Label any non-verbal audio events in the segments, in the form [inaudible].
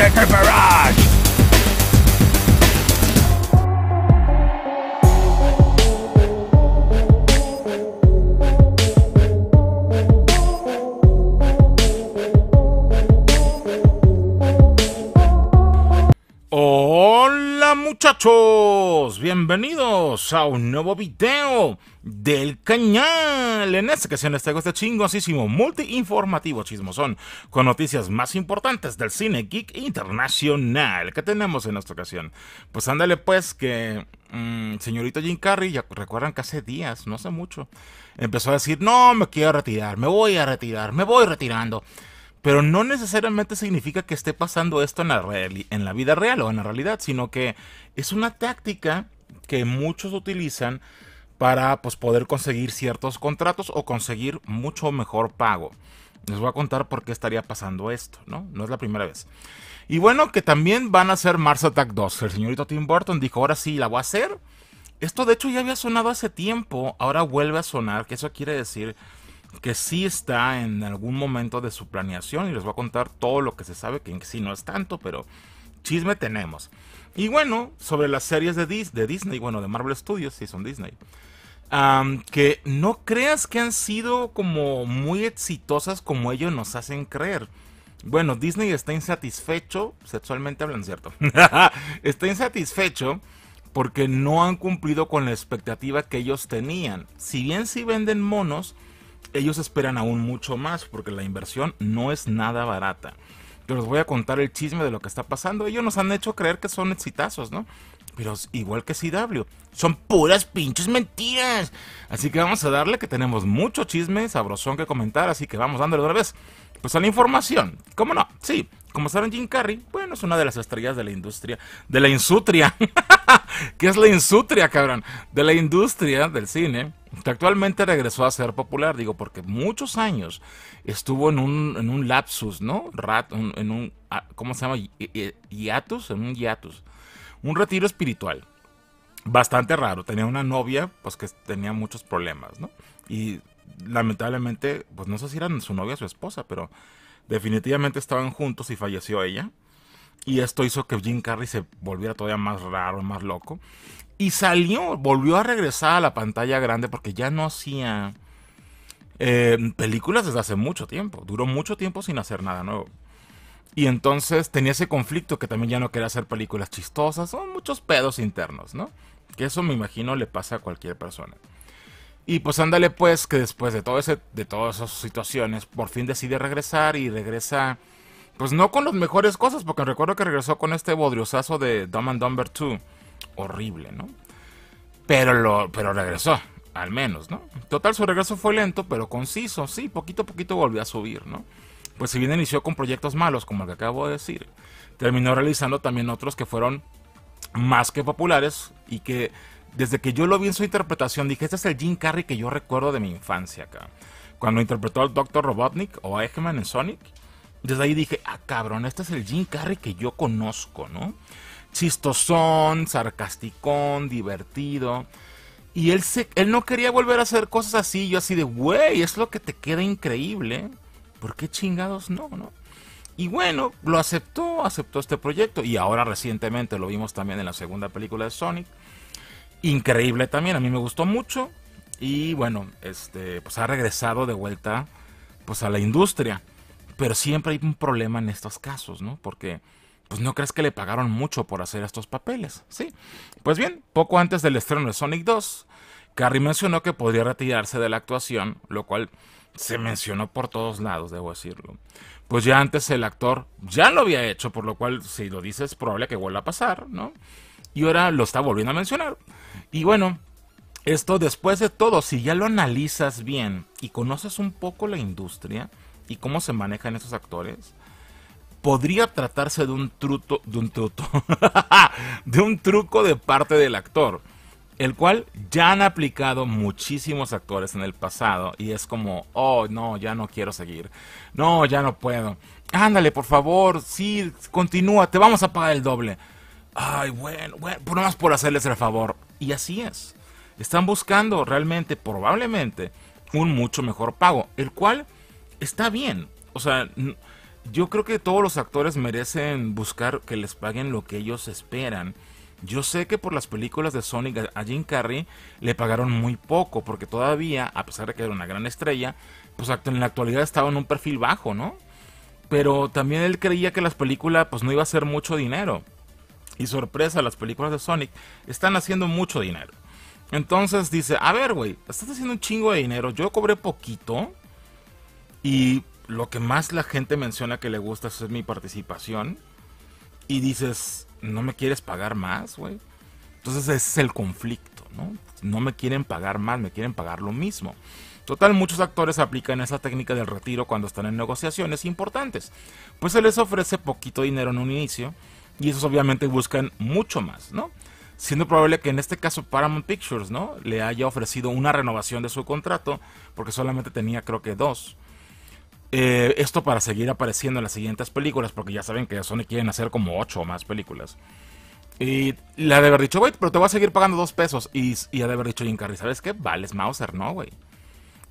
Exit the barrage! bienvenidos a un nuevo video del canal. En esta ocasión les traigo este chingosísimo multiinformativo chismosón con noticias más importantes del cine geek internacional. Que tenemos en esta ocasión? Pues ándale pues que mm, señorito Jim Carrey, ya recuerdan que hace días, no hace mucho, empezó a decir, no, me quiero retirar, me voy a retirar, me voy retirando pero no necesariamente significa que esté pasando esto en la, en la, vida real o en la realidad, sino que es una táctica que muchos utilizan para pues, poder conseguir ciertos contratos o conseguir mucho mejor pago. Les voy a contar por qué estaría pasando esto, ¿no? No es la primera vez. Y bueno, que también van a hacer Mars Attack 2. El señorito Tim Burton dijo, ahora sí, la voy a hacer. Esto de hecho ya había sonado hace tiempo, ahora vuelve a sonar, que eso quiere decir que sí está en algún momento de su planeación y les voy a contar todo lo que se sabe, que sí no es tanto, pero chisme tenemos. Y bueno, sobre las series de, de Disney, bueno, de Marvel Studios, sí son Disney. que no creas que han sido como muy exitosas como ellos nos hacen creer. Bueno, Disney está insatisfecho, sexualmente hablan cierto, [laughs] está insatisfecho porque no han cumplido con la expectativa que ellos tenían. Si bien si venden monos, ellos esperan aún mucho más porque la inversión no es nada barata yo les voy a contar el chisme de lo que está pasando. Ellos nos han hecho creer que son exitazos, ¿no? Pero igual que CW, son puras pinches mentiras. Así que vamos a darle que tenemos mucho chisme sabrosón que comentar, así que vamos dándole otra vez. Pues a la información, ¿cómo no? Sí, como saben Jim Carrey, bueno, es una de las estrellas de la industria, de la insutria. [laughs] ¿Qué es la insutria, cabrón? De la industria del cine actualmente regresó a ser popular, digo, porque muchos años estuvo en un, en un lapsus, ¿no? en un, ah, ¿cómo se llama? Hiatus, en un hiatus. Un retiro espiritual. Bastante raro. Tenía una novia, pues que tenía muchos problemas, ¿no? Y lamentablemente, pues no sé si eran su novia o su esposa, pero definitivamente estaban juntos y falleció ella. Y esto hizo que Jim Carrey se volviera todavía más raro, más loco. Y salió, volvió a regresar a la pantalla grande porque ya no hacía eh, películas desde hace mucho tiempo. Duró mucho tiempo sin hacer nada nuevo. Y entonces tenía ese conflicto que también ya no quería hacer películas chistosas. Son muchos pedos internos, ¿no? Que eso me imagino le pasa a cualquier persona. Y pues ándale pues que después de, todo ese, de todas esas situaciones por fin decide regresar y regresa pues no con las mejores cosas, porque recuerdo que regresó con este bodriosazo de Dumb and Dumber 2. Horrible, ¿no? Pero, lo, pero regresó, al menos, ¿no? Total, su regreso fue lento, pero conciso, sí, poquito a poquito volvió a subir, ¿no? Pues si bien inició con proyectos malos, como el que acabo de decir, terminó realizando también otros que fueron más que populares y que desde que yo lo vi en su interpretación dije, este es el Jim Carrey que yo recuerdo de mi infancia acá. Cuando interpretó al Dr. Robotnik o a Eggman en Sonic, desde ahí dije, ah, cabrón, este es el Jim Carrey que yo conozco, ¿no? Chistosón, sarcasticón, divertido. Y él, se, él no quería volver a hacer cosas así. Yo así de, güey, es lo que te queda increíble. ¿Por qué chingados no, no? Y bueno, lo aceptó, aceptó este proyecto. Y ahora recientemente lo vimos también en la segunda película de Sonic. Increíble también, a mí me gustó mucho. Y bueno, este, pues ha regresado de vuelta pues a la industria. Pero siempre hay un problema en estos casos, ¿no? Porque pues no crees que le pagaron mucho por hacer estos papeles, ¿sí? Pues bien, poco antes del estreno de Sonic 2, Carrie mencionó que podría retirarse de la actuación, lo cual se mencionó por todos lados, debo decirlo. Pues ya antes el actor ya lo había hecho, por lo cual si lo dices es probable que vuelva a pasar, ¿no? Y ahora lo está volviendo a mencionar. Y bueno, esto después de todo, si ya lo analizas bien y conoces un poco la industria, y cómo se manejan esos actores, podría tratarse de un truco, de un truco, [laughs] de un truco de parte del actor, el cual ya han aplicado muchísimos actores en el pasado y es como, oh no, ya no quiero seguir, no, ya no puedo, ándale, por favor, sí, continúa, te vamos a pagar el doble. Ay, bueno, bueno, por más por hacerles el favor. Y así es. Están buscando realmente, probablemente, un mucho mejor pago, el cual está bien. O sea, yo creo que todos los actores merecen buscar que les paguen lo que ellos esperan. Yo sé que por las películas de Sonic a Jim Carrey le pagaron muy poco, porque todavía, a pesar de que era una gran estrella, pues en la actualidad estaba en un perfil bajo, ¿no? Pero también él creía que las películas pues no iba a ser mucho dinero. Y sorpresa, las películas de Sonic están haciendo mucho dinero. Entonces dice, a ver, güey, estás haciendo un chingo de dinero, yo cobré poquito, y lo que más la gente menciona que le gusta es mi participación. Y dices, ¿no me quieres pagar más, güey? Entonces ese es el conflicto, ¿no? No me quieren pagar más, me quieren pagar lo mismo. Total, muchos actores aplican esa técnica del retiro cuando están en negociaciones importantes, pues se les ofrece poquito dinero en un inicio y esos obviamente buscan mucho más, ¿no? Siendo probable que en este caso Paramount Pictures, ¿no? Le haya ofrecido una renovación de su contrato porque solamente tenía creo que dos eh, esto para seguir apareciendo en las siguientes películas, porque ya saben que Sony quieren hacer como 8 o más películas. Y ha de haber dicho, güey, pero te voy a seguir pagando 2 pesos. Y, ha de haber dicho Jim Carrey, ¿sabes qué? Vales Mauser, ¿no, güey?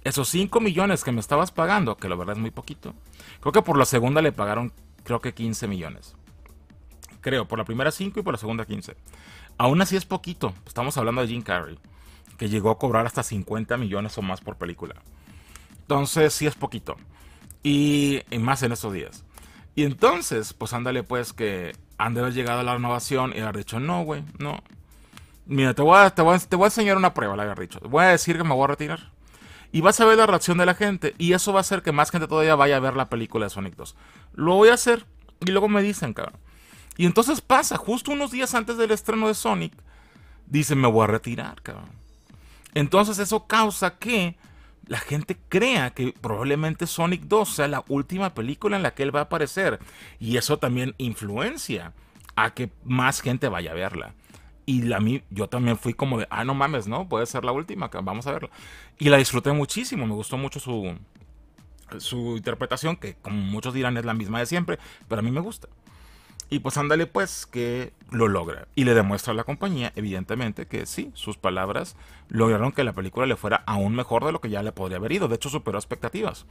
Esos 5 millones que me estabas pagando, que la verdad es muy poquito. Creo que por la segunda le pagaron, creo que 15 millones. Creo, por la primera 5 y por la segunda 15. Aún así es poquito. Estamos hablando de Jim Carrey, que llegó a cobrar hasta 50 millones o más por película. Entonces, sí es poquito. Y, más en estos días. Y entonces, pues ándale pues que han de haber llegado a la renovación y haber dicho, no, güey, no. Mira, te voy, a, te, voy a, te voy a enseñar una prueba, le haber dicho. Voy a decir que me voy a retirar. Y vas a ver la reacción de la gente. Y eso va a hacer que más gente todavía vaya a ver la película de Sonic 2. Lo voy a hacer. Y luego me dicen, cabrón. Y entonces pasa, justo unos días antes del estreno de Sonic, dicen, me voy a retirar, cabrón. Entonces eso causa que la gente crea que probablemente Sonic 2 sea la última película en la que él va a aparecer. Y eso también influencia a que más gente vaya a verla. Y la, yo también fui como de, ah, no mames, ¿no? Puede ser la última, vamos a verla. Y la disfruté muchísimo, me gustó mucho su, su interpretación, que como muchos dirán es la misma de siempre, pero a mí me gusta. Y pues ándale pues que lo logra. Y le demuestra a la compañía, evidentemente, que sí, sus palabras lograron que la película le fuera aún mejor de lo que ya le podría haber ido. De hecho, superó expectativas.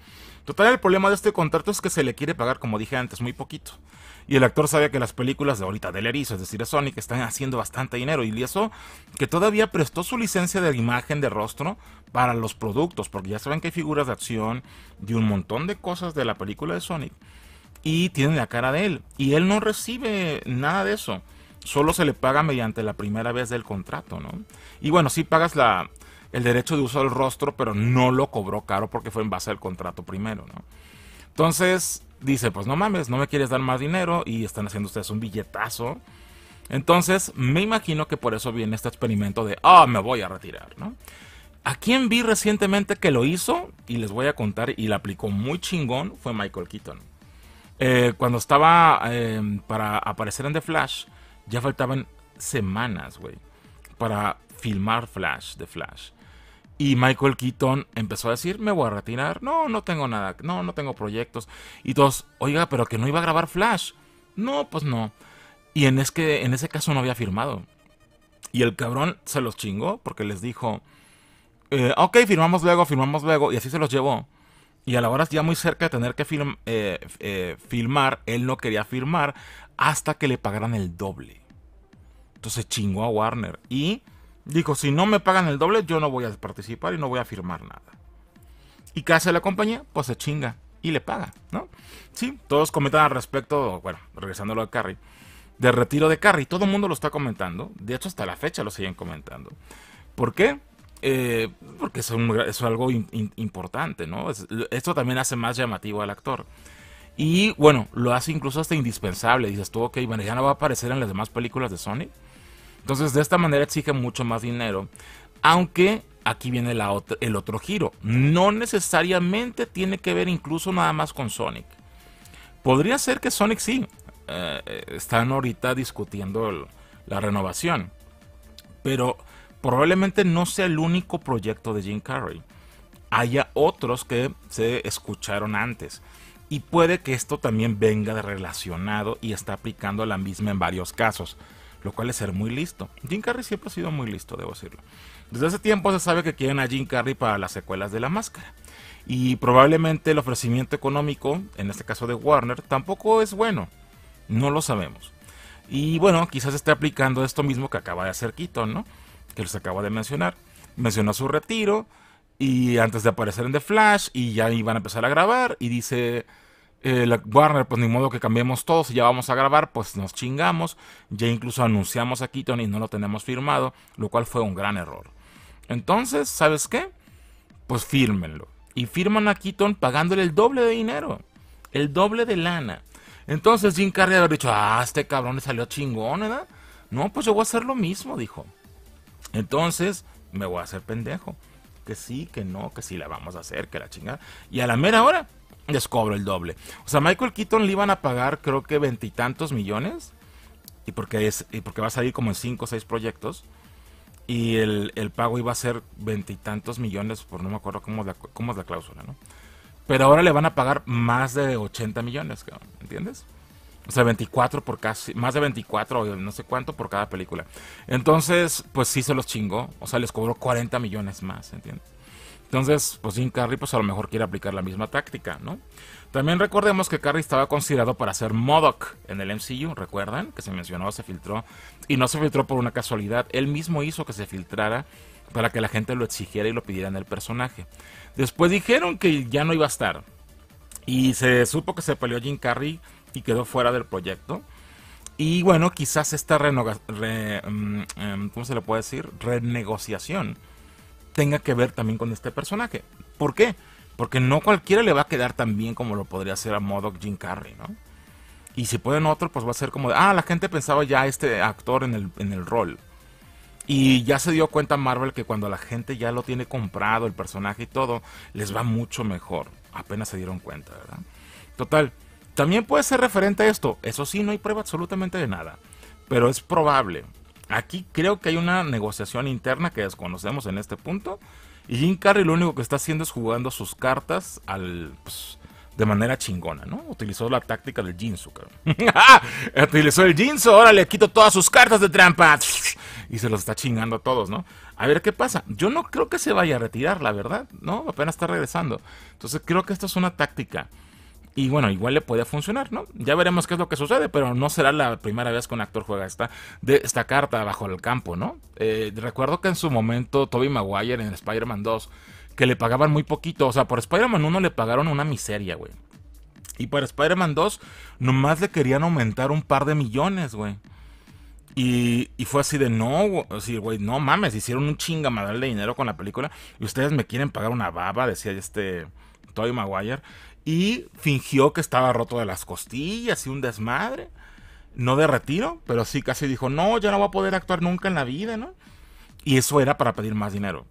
Total, el problema de este contrato es que se le quiere pagar, como dije antes, muy poquito. Y el actor sabía que las películas de ahorita de erizo, es decir, de Sonic, están haciendo bastante dinero. Y eso que todavía prestó su licencia de imagen de rostro para los productos. Porque ya saben que hay figuras de acción de un montón de cosas de la película de Sonic y tienen la cara de él. Y él no recibe nada de eso. Solo se le paga mediante la primera vez del contrato, ¿no? Y bueno, sí pagas la, el derecho de uso del rostro, pero no lo cobró caro porque fue en base al contrato primero, ¿no? Entonces dice, pues no mames, no me quieres dar más dinero y están haciendo ustedes un billetazo. Entonces me imagino que por eso viene este experimento de, ah, me voy a retirar, ¿no? A quien vi recientemente que lo hizo, y les voy a contar, y la aplicó muy chingón, fue Michael Keaton. Eh, cuando estaba em, para aparecer en The Flash, ya faltaban semanas, güey, para filmar Flash, The Flash. Y Michael Keaton empezó a decir, me voy a retirar, no, no tengo nada, no, no tengo proyectos. Y todos, oiga, pero que no iba a grabar Flash. No, pues no. Y en, es que, en ese caso no había firmado. Y el cabrón se los chingó porque les dijo, eh, ok, firmamos luego, firmamos luego. Y así se los llevó. Y a la hora ya muy cerca de tener que eh, eh, filmar, él no quería firmar hasta que le pagaran el doble. Entonces chingó a Warner y dijo, si no me pagan el doble, yo no voy a participar y no voy a firmar nada. ¿Y qué hace la compañía? Pues se chinga y le paga, ¿no? Sí, todos comentan al respecto, bueno, regresándolo a lo de retiro de Carrie, todo el mundo lo está comentando, de hecho hasta la fecha lo siguen comentando. ¿Por qué? Eh, porque es, algo importante, ¿no? esto también hace más llamativo al actor. Y bueno, lo hace incluso hasta indispensable. Dices tú, ok, bueno, ya no va a aparecer en las demás películas de Sonic? Entonces, de esta manera exige mucho más dinero. Aunque aquí viene el otro giro. No necesariamente tiene que ver incluso nada más con Sonic. Podría ser que Sonic sí. Eh, están ahorita discutiendo la renovación. Pero probablemente no sea el único proyecto de Jim Carrey. Haya otros que se escucharon antes. Y puede que esto también venga de relacionado y está aplicando la misma en varios casos, lo cual es ser muy listo. Jim Carrey siempre ha sido muy listo, debo decirlo. Desde hace tiempo se sabe que quieren a Jim Carrey para las secuelas de La Máscara. Y probablemente el ofrecimiento económico, en este caso de Warner, tampoco es bueno. No lo sabemos. Y bueno, quizás esté aplicando esto mismo que acaba de hacer quito ¿no? que les acabo de mencionar. Menciona su retiro y antes de aparecer en The Flash y ya iban a empezar a grabar y dice eh, Warner, pues ni modo que cambiemos todos, Y ya vamos a grabar, pues nos chingamos. Ya incluso anunciamos a Keaton y no lo tenemos firmado, lo cual fue un gran error. Entonces, ¿sabes qué? Pues fírmenlo. Y firman a Keaton pagándole el doble de dinero, el doble de lana. Entonces Jim Carrey habría dicho, ah, este cabrón le salió chingón, ¿verdad? No, pues yo voy a hacer lo mismo, dijo. Entonces, me voy a hacer pendejo. Que sí, que no, que sí la vamos a hacer, que la chingada. Y a la mera hora, descubro el doble. O sea, Michael Keaton le iban a pagar creo que veintitantos millones. Y porque, es, porque va a salir como en cinco o seis proyectos. Y el, pago iba a ser veintitantos millones, por no me acuerdo cómo es, la, es la cláusula, ¿no? Pero ahora le van a pagar más de 80 millones, ¿entiendes? O sea, 24 por casi, más de 24, no sé cuánto por cada película. Entonces, pues sí se los chingó. O sea, les cobró 40 millones más, ¿entiendes? Entonces, pues Jim Carrey, pues a lo mejor quiere aplicar la misma táctica, ¿no? También recordemos que Carrey estaba considerado para ser Modoc en el MCU, ¿recuerdan? Que se mencionó, se filtró. Y no se filtró por una casualidad. Él mismo hizo que se filtrara para que la gente lo exigiera y lo pidiera en el personaje. Después dijeron que ya no iba a estar. Y se supo que se peleó Jim Carrey y quedó fuera del proyecto. Y bueno, quizás esta re, mm, em, ¿cómo se le puede decir? renegociación tenga que ver también con este personaje. ¿Por qué? Porque no cualquiera le va a quedar tan bien como lo podría hacer a Modoc Jim Carrey, ¿no? Y si pueden otro, pues va a ser como de, ah, la gente pensaba ya este actor en el, en el rol. Y ya se dio cuenta Marvel que cuando la gente ya lo tiene comprado, el personaje y todo, les va mucho mejor. Apenas se dieron cuenta, ¿verdad? Total, también puede ser referente a esto. Eso sí, no hay prueba absolutamente de nada. Pero es probable. Aquí creo que hay una negociación interna que desconocemos en este punto. Y Jim Carrey lo único que está haciendo es jugando sus cartas al... Pues, de manera chingona, ¿no? Utilizó la táctica del Jinsu, [laughs] Utilizó el Jinsu, ahora le quito todas sus cartas de trampa. [laughs] Y se los está chingando a todos, ¿no? A ver qué pasa. Yo no creo que se vaya a retirar, la verdad, ¿no? Apenas está regresando. Entonces creo que esto es una táctica. Y bueno, igual le podía funcionar, ¿no? Ya veremos qué es lo que sucede, pero no será la primera vez que un actor juega esta, esta carta bajo el campo, ¿no? Eh, recuerdo que en su momento Toby Maguire en Spider-Man 2, que le pagaban muy poquito, o sea, por Spider-Man 1 le pagaron una miseria, güey. Y por Spider-Man 2 nomás le querían aumentar un par de millones, güey. Y, fue así de no, así, güey, no mames, hicieron un chingamadal de dinero con la película y ustedes me quieren pagar una baba, decía este Toby Maguire y fingió que estaba roto de las costillas y un desmadre. No de retiro, pero sí casi dijo, no, ya no voy a poder actuar nunca en la vida, ¿no? Y eso era para pedir más dinero.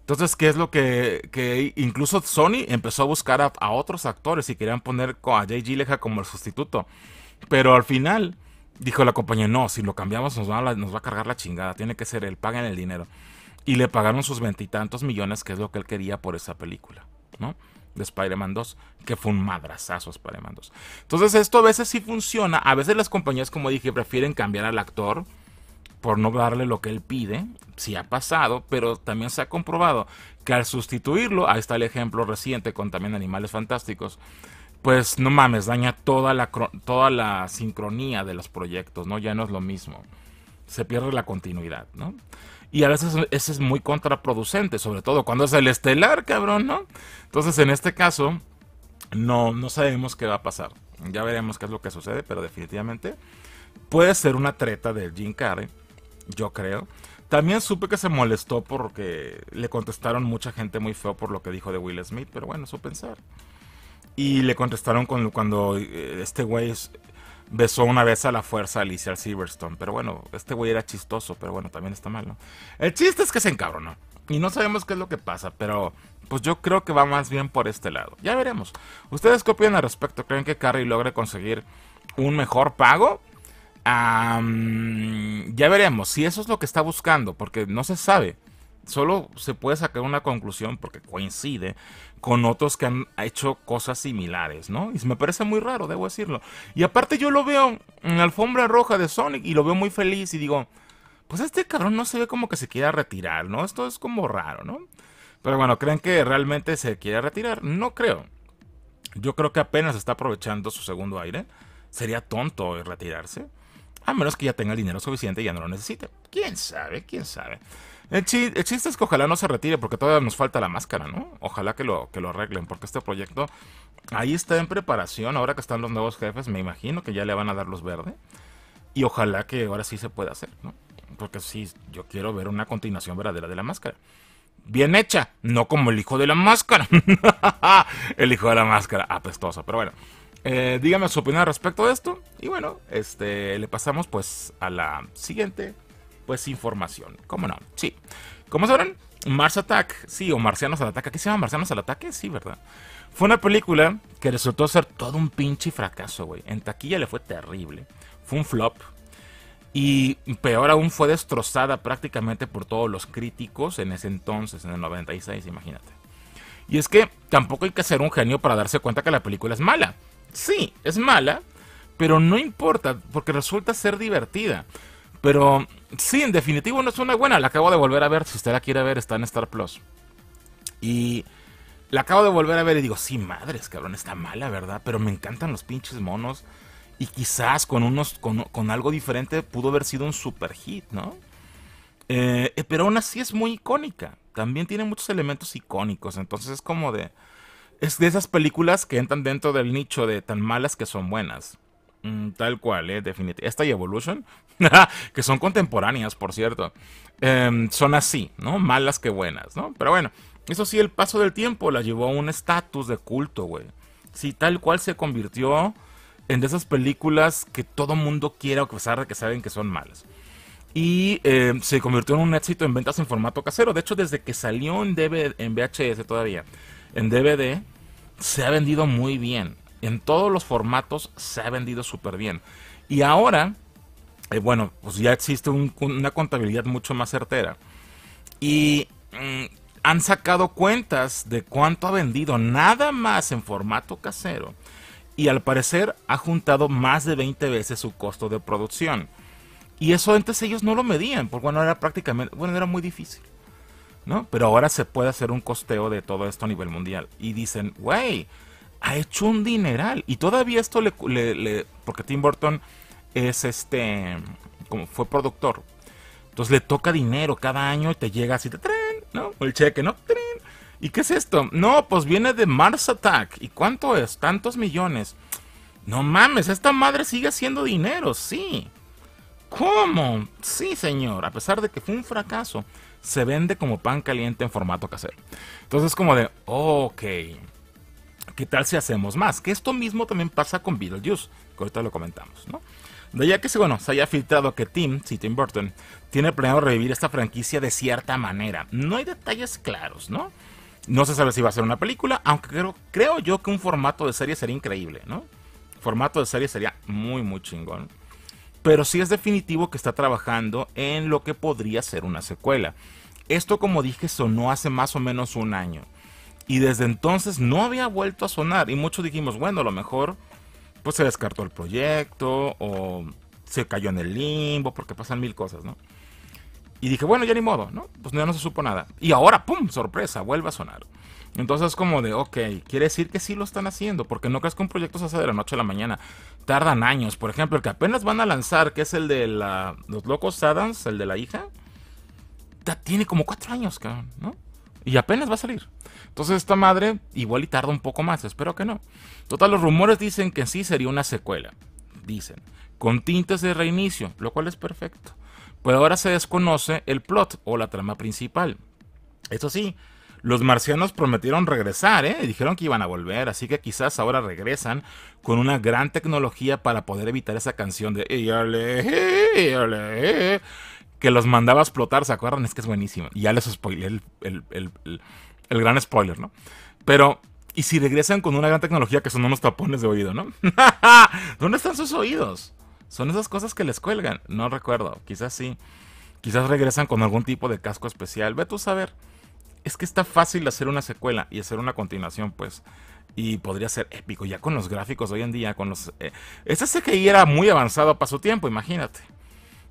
Entonces, ¿qué es lo que, que incluso Sony empezó a buscar a, otros actores y querían poner a Jay Leja como el sustituto? Pero al final dijo la compañía, no, si lo cambiamos nos va, a, nos va a cargar la chingada, tiene que ser él, paguen el dinero. Y le pagaron sus veintitantos millones, que es lo que él quería por esa película, ¿no? de Spider-Man 2, que fue un madrazazo Spider-Man 2. Entonces esto a veces sí funciona, a veces las compañías, como dije, prefieren cambiar al actor por no darle lo que él pide, sí ha pasado, pero también se ha comprobado que al sustituirlo, ahí está el ejemplo reciente con también Animales Fantásticos, pues no mames, daña toda la, toda la sincronía de los proyectos, ¿no? Ya no es lo mismo, se pierde la continuidad, ¿no? Y a veces eso es muy contraproducente, sobre todo cuando es el estelar, cabrón, ¿no? Entonces, en este caso, no, no sabemos qué va a pasar. Ya veremos qué es lo que sucede, pero definitivamente puede ser una treta de Jim Carrey, yo creo. También supe que se molestó porque le contestaron mucha gente muy feo por lo que dijo de Will Smith, pero bueno, eso pensar. Y le contestaron con, cuando eh, este güey es besó una vez a la fuerza a Alicia Silverstone. Pero bueno, este güey era chistoso, pero bueno, también está mal, ¿no? El chiste es que se encabronó. Y no sabemos qué es lo que pasa, pero pues yo creo que va más bien por este lado. Ya veremos. ¿Ustedes qué opinan al respecto? ¿Creen que Carrie logre conseguir un mejor pago? ya veremos si eso es lo que está buscando, porque no se sabe. Solo se puede sacar una conclusión porque coincide con otros que han hecho cosas similares, ¿no? Y me parece muy raro, debo decirlo. Y aparte yo lo veo en la alfombra roja de Sonic y lo veo muy feliz y digo, pues este cabrón no se ve como que se quiera retirar, ¿no? Esto es como raro, ¿no? Pero bueno, ¿creen que realmente se quiere retirar? No creo. Yo creo que apenas está aprovechando su segundo aire. Sería tonto retirarse. A menos que ya tenga el dinero suficiente y ya no lo necesite. ¿Quién sabe? ¿Quién sabe? El, chiste es que ojalá no se retire porque todavía nos falta la máscara, ¿no? Ojalá que lo, que lo arreglen porque este proyecto ahí está en preparación. Ahora que están los nuevos jefes, me imagino que ya le van a dar los verde. Y ojalá que ahora sí se pueda hacer, ¿no? Porque sí, yo quiero ver una continuación verdadera de la máscara. Bien hecha, no como el hijo de la máscara. [laughs] el hijo de la máscara, apestoso, pero bueno. Eh, dígame su opinión al respecto de esto. Y bueno, este, le pasamos pues a la siguiente pues información. ¿Cómo no? Sí. cómo sabrán, Mars Attack, sí, o Marcianos al Ataque. ¿Qué se llama Marcianos al Ataque? Sí, ¿verdad? Fue una película que resultó ser todo un pinche fracaso, güey. En taquilla le fue terrible. Fue un flop. Y peor aún fue destrozada prácticamente por todos los críticos en ese entonces, en el 96, imagínate. Y es que tampoco hay que ser un genio para darse cuenta que la película es mala. Sí, es mala, pero no importa porque resulta ser divertida. Pero sí, en definitivo no es una buena. La acabo de volver a ver. Si usted la quiere ver, está en Star Plus. Y la acabo de volver a ver y digo, sí, madres, cabrón, está mala, ¿verdad? Pero me encantan los pinches monos. Y quizás con, unos, con, algo diferente pudo haber sido un super hit, ¿no? Eh, eh, pero aún así es muy icónica. También tiene muchos elementos icónicos. Entonces es como de. Es de esas películas que entran dentro del nicho de tan malas que son buenas. Mm, tal cual, eh, definitivamente. Esta y Evolution, [laughs] que son contemporáneas, por cierto, em, son así, ¿no? Malas que buenas, ¿no? Pero bueno, eso sí, el paso del tiempo la llevó a un estatus de culto, güey. Sí, tal cual se convirtió en de esas películas que todo mundo quiere, a pesar de que saben que son malas. Y em, se convirtió en un éxito en ventas en formato casero. De hecho, desde que salió en, DVD, en VHS todavía, en DVD, se ha vendido muy bien en todos los formatos se ha vendido súper bien. Y ahora, eh, bueno, pues ya existe una contabilidad mucho más certera. Y mm, han sacado cuentas de cuánto ha vendido nada más en formato casero. Y al parecer ha juntado más de 20 veces su costo de producción. Y eso antes ellos no lo medían, porque bueno, era prácticamente, bueno, era muy difícil. ¿no? Pero ahora se puede hacer un costeo de todo esto a nivel mundial. Y dicen, wey, ha hecho un dineral. Y todavía esto le, porque Tim Burton es este, como fue productor. Entonces le toca dinero cada año y te llega así, te tren, ¿no? El cheque, ¿no? ¿Y qué es esto? No, pues viene de Mars Attack. ¿Y cuánto es? Tantos millones. No mames, esta madre sigue haciendo dinero, sí. ¿Cómo? Sí, señor. A pesar de que fue un fracaso, se vende como pan caliente en formato casero. Entonces, es como de, ok. ¿Qué tal si hacemos más? Que esto mismo también pasa con Beetlejuice, que ahorita lo comentamos, ¿no? De ya que bueno, se haya filtrado que Tim, si Tim Burton, tiene planeado revivir esta franquicia de cierta manera. No hay detalles claros, ¿no? No se sabe si va a ser una película, aunque creo, creo yo que un formato de serie sería increíble, ¿no? Formato de serie sería muy, muy chingón. Pero sí es definitivo que está trabajando en lo que podría ser una secuela. Esto, como dije, sonó hace más o menos un año. Y desde entonces no había vuelto a sonar. Y muchos dijimos, bueno, a lo mejor pues se descartó el proyecto o se cayó en el limbo porque pasan mil cosas, ¿no? Y dije, bueno, ya ni modo, ¿no? Pues ya no se supo nada. Y ahora, ¡pum! Sorpresa, vuelve a sonar. Entonces como de, ok, quiere decir que sí lo están haciendo, porque no creas que un proyecto se hace de la noche a la mañana. Tardan años. Por ejemplo, el que apenas van a lanzar, que es el de los locos Adams, el de la hija, ya tiene como cuatro años, cabrón, ¿no? Y apenas va a salir. Entonces esta madre igual y tarda un poco más, espero que no. Total, los rumores dicen que sí sería una secuela. Dicen. Con tintes de reinicio, lo cual es perfecto. Pero ahora se desconoce el plot o la trama principal. Eso sí, los marcianos prometieron regresar, ¿eh? dijeron que iban a volver, así que quizás ahora regresan con una gran tecnología para poder evitar esa canción de que los mandaba a explotar, ¿se acuerdan? Es que es buenísimo. Y ya les spoilé el, gran spoiler, ¿no? Pero, ¿y si regresan con una gran tecnología que son unos tapones de oído, ¿no? [laughs] ¿Dónde están sus oídos? Son esas cosas que les cuelgan. No recuerdo, quizás sí. Quizás regresan con algún tipo de casco especial. Ve tú a saber. Es que está fácil hacer una secuela y hacer una continuación, pues. Y podría ser épico. Ya con los gráficos hoy en día, con los. Eh, este CGI era muy avanzado para su tiempo, imagínate.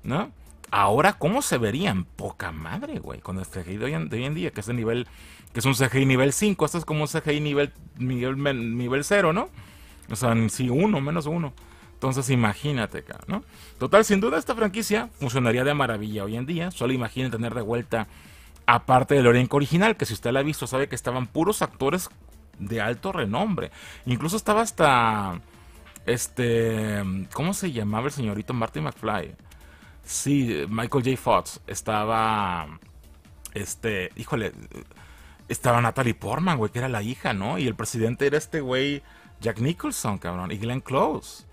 ¿No? Ahora, ¿cómo se verían? Poca madre, güey. Con el CGI de hoy, en, día, que es nivel. Que es un CGI nivel 5. Esto es como un CGI nivel, nivel, 0, ¿no? O sea, sí, uno, menos uno. Entonces, imagínate, ¿no? Total, sin duda, esta franquicia funcionaría de maravilla hoy en día. Solo imaginen tener de vuelta, aparte del elenco original, que si usted la ha visto, sabe que estaban puros actores de alto renombre. Incluso estaba hasta. Este. ¿Cómo se llamaba el señorito Marty McFly? Sí, Michael J. Fox. Estaba. Este. Híjole. Estaba Natalie Portman, güey, que era la hija, ¿no? Y el presidente era este güey, Jack Nicholson, cabrón. Y Glenn Close.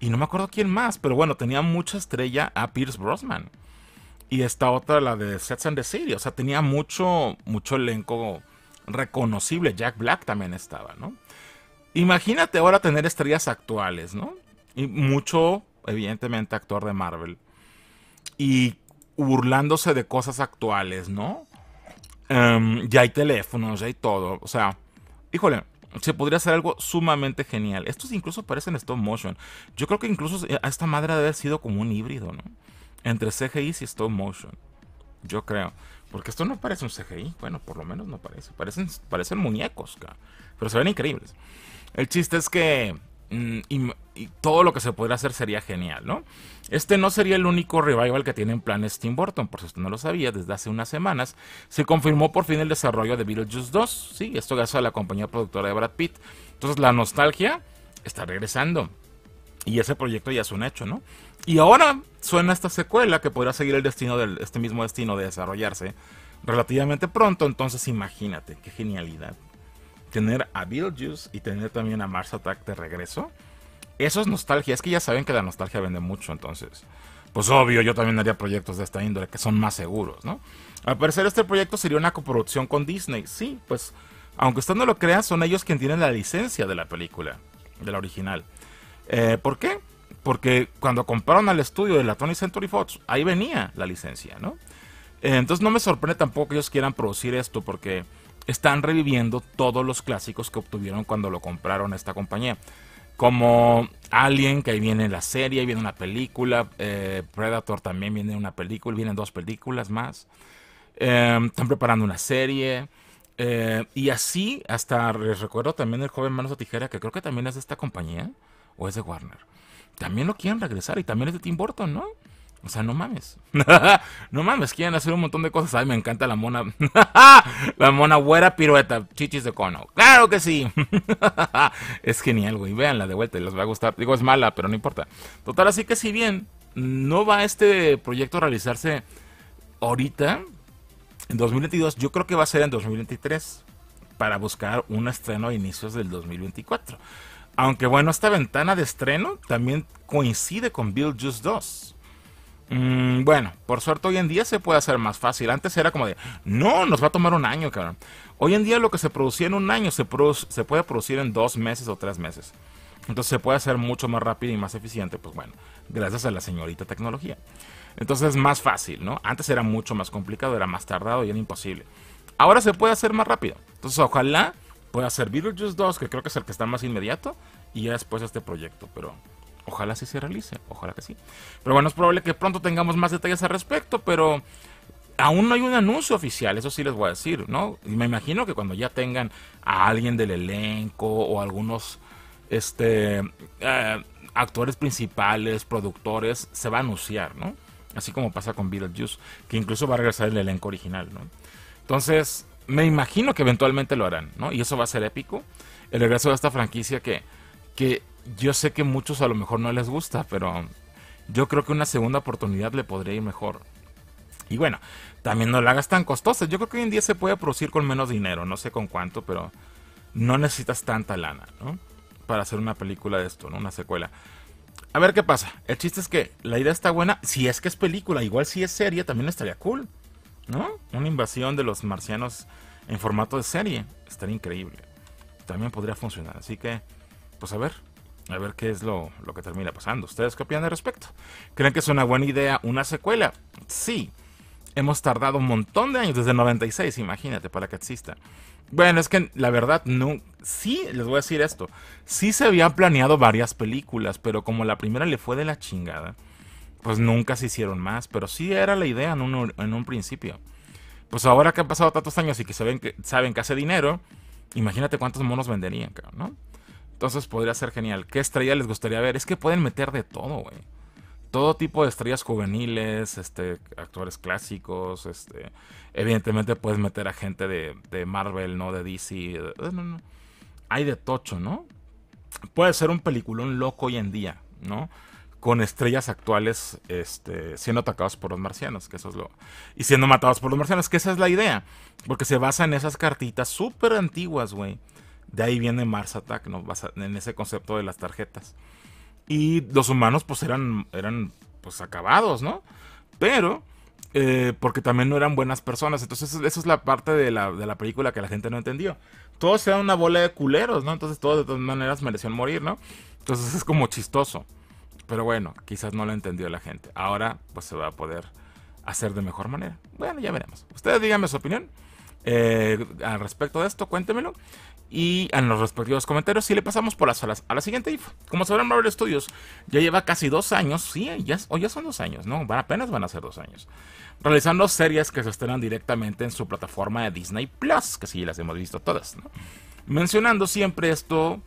Y no me acuerdo quién más, pero bueno, tenía mucha estrella a Pierce Brosnan. Y esta otra, la de Sets and the City. O sea, tenía mucho, mucho elenco reconocible. Jack Black también estaba, ¿no? Imagínate ahora tener estrellas actuales, ¿no? Y mucho, evidentemente, actor de Marvel y burlándose de cosas actuales, ¿no? Em, ya hay teléfonos, ya hay todo. O sea, híjole, se podría hacer algo sumamente genial. Estos incluso parecen stop motion. Yo creo que incluso eh, a esta madre debe haber sido como un híbrido, ¿no? Entre CGI y stop motion. Yo creo. Porque esto no parece un CGI. Bueno, por lo menos no parece. Parecen, parecen muñecos, cara. Pero se ven increíbles. El chiste es que Mm, y, todo lo que se pudiera hacer sería genial, ¿no? Este no sería el único revival que tiene en planes Tim Burton, por si usted no lo sabía, desde hace unas semanas se confirmó por fin el desarrollo de Beetlejuice 2, sí, esto gracias a la compañía productora de Brad Pitt. Entonces la nostalgia está regresando y ese proyecto ya es un hecho, ¿no? Y ahora suena esta secuela que podrá seguir el destino de este mismo destino de desarrollarse relativamente pronto, entonces imagínate, qué genialidad tener a Bill Beetlejuice y tener también a Mars Attack de regreso, eso es nostalgia. Es que ya saben que la nostalgia vende mucho, entonces. Pues obvio, yo también haría proyectos de esta índole que son más seguros, ¿no? Al parecer este proyecto sería una coproducción con Disney. Sí, pues aunque usted no lo crea, son ellos quienes tienen la licencia de la película, de la original. Eh, ¿Por qué? Porque cuando compraron al estudio de la Tony Century Fox, ahí venía la licencia, ¿no? Eh, entonces no me sorprende tampoco que ellos quieran producir esto porque están reviviendo todos los clásicos que obtuvieron cuando lo compraron esta compañía. Como Alien, que ahí viene la serie, viene una película, eh, Predator también viene una película, vienen dos películas más. Em, están preparando una serie. Eh, y así, hasta les recuerdo también el joven Manos de Tijera, que creo que también es de esta compañía, o es de Warner. También lo quieren regresar y también es de Tim Burton, ¿no? O sea, no mames. [laughs] no mames, quieren hacer un montón de cosas. Ay, me encanta la mona. [laughs] la mona güera pirueta, chichis de cono. ¡Claro que sí! [laughs] es genial, güey. Véanla de vuelta les va a gustar. Digo, es mala, pero no importa. Total, así que si bien no va este proyecto a realizarse ahorita, en 2022, yo creo que va a ser en 2023. Para buscar un estreno a inicios del 2024. Aunque bueno, esta ventana de estreno también coincide con Build Just 2 Mm, bueno, por suerte hoy en día se puede hacer más fácil. Antes era como de, no, nos va a tomar un año, cabrón. Hoy en día lo que se producía en un año se, puede producir en dos meses o tres meses. Entonces se puede hacer mucho más rápido y más eficiente, pues bueno, gracias a la señorita tecnología. Entonces es más fácil, ¿no? Antes era mucho más complicado, era más tardado y era imposible. Ahora se puede hacer más rápido. Entonces ojalá pueda ser Just 2, que creo que es el que está más inmediato, y ya después este proyecto. Pero Ojalá sí se realice, ojalá que sí. Pero bueno, es probable que pronto tengamos más detalles al respecto, pero aún no hay un anuncio oficial, eso sí les voy a decir, ¿no? Y me imagino que cuando ya tengan a alguien del elenco o algunos este, eh, actores principales, productores, se va a anunciar, ¿no? Así como pasa con Beetlejuice, que incluso va a regresar el elenco original, ¿no? Entonces, me imagino que eventualmente lo harán, ¿no? Y eso va a ser épico, el regreso de esta franquicia que, que yo sé que muchos a lo mejor no les gusta, pero yo creo que una segunda oportunidad le podría ir mejor. Y bueno, también no la hagas tan costosa. Yo creo que hoy en día se puede producir con menos dinero, no sé con cuánto, pero no necesitas tanta lana, ¿no? Para hacer una película de esto, ¿no? Una secuela. A ver qué pasa. El chiste es que la idea está buena. Si es que es película, igual si es serie, también estaría cool, ¿no? Una invasión de los marcianos en formato de serie. Estaría increíble. También podría funcionar. Así que, pues a ver, a ver qué es lo, que termina pasando. ¿Ustedes qué opinan al respecto? ¿Creen que es una buena idea una secuela? Sí. Hemos tardado un montón de años, desde 96, imagínate, para que exista. Bueno, es que la verdad, no. Sí, les voy a decir esto. Sí se habían planeado varias películas, pero como la primera le fue de la chingada, pues nunca se hicieron más. Pero sí era la idea en un, principio. Pues ahora que han pasado tantos años y que, se que saben que hace dinero, imagínate cuántos monos venderían, ¿no? Entonces podría ser genial. ¿Qué estrella les gustaría ver? Es que pueden meter de todo, güey. Todo tipo de estrellas juveniles, este, actores clásicos, este, evidentemente puedes meter a gente de, Marvel, no de DC, hay de tocho, ¿no? Puede ser un peliculón loco hoy en día, ¿no? con estrellas actuales este, siendo atacados por los marcianos, que eso es lo. Y siendo matados por los marcianos, que esa es la idea. Porque se basa en esas cartitas súper antiguas, güey. De ahí viene Mars Attack, ¿no? en ese concepto de las tarjetas. Y los humanos pues eran, eran pues acabados, ¿no? Pero, eh, porque también no eran buenas personas. Entonces esa es la parte de la, película que la gente no entendió. Todos eran una bola de culeros, ¿no? Entonces todos de todas maneras merecían morir, ¿no? Entonces es como chistoso. Pero bueno, quizás no lo entendió la gente. Ahora pues se va a poder hacer de mejor manera. Bueno, ya veremos. Ustedes díganme su opinión eh, al respecto de esto, cuéntemelo y en los respectivos comentarios. si le pasamos por las salas a la siguiente y Como sabrán, Marvel Studios ya lleva casi dos años, sí, ya, o ya son dos años, ¿no? Van, apenas van a ser dos años. Realizando series que se estrenan directamente en su plataforma de Disney Plus, que sí las hemos visto todas, Mencionando siempre esto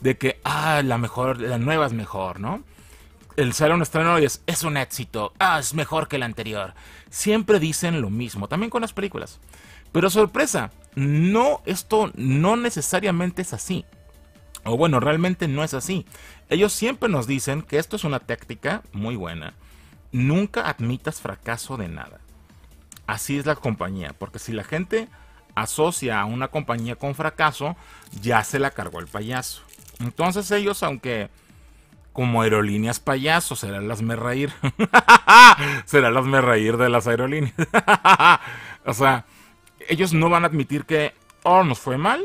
de que, ah, la mejor, la nueva es mejor, ¿no? el ser un estreno es, un éxito, ah, es mejor que el anterior. Siempre dicen lo mismo, también con las películas. Pero sorpresa, no, esto no necesariamente es así. O bueno, realmente no es así. Ellos siempre nos dicen que esto es una táctica muy buena. Nunca admitas fracaso de nada. Así es la compañía, porque si la gente asocia a una compañía con fracaso, ya se la cargó el payaso. Entonces ellos, aunque como aerolíneas payaso, Serán las me reír. [laughs] serán las me reír de las aerolíneas. [laughs] o sea, ellos no van a admitir que o oh, nos fue mal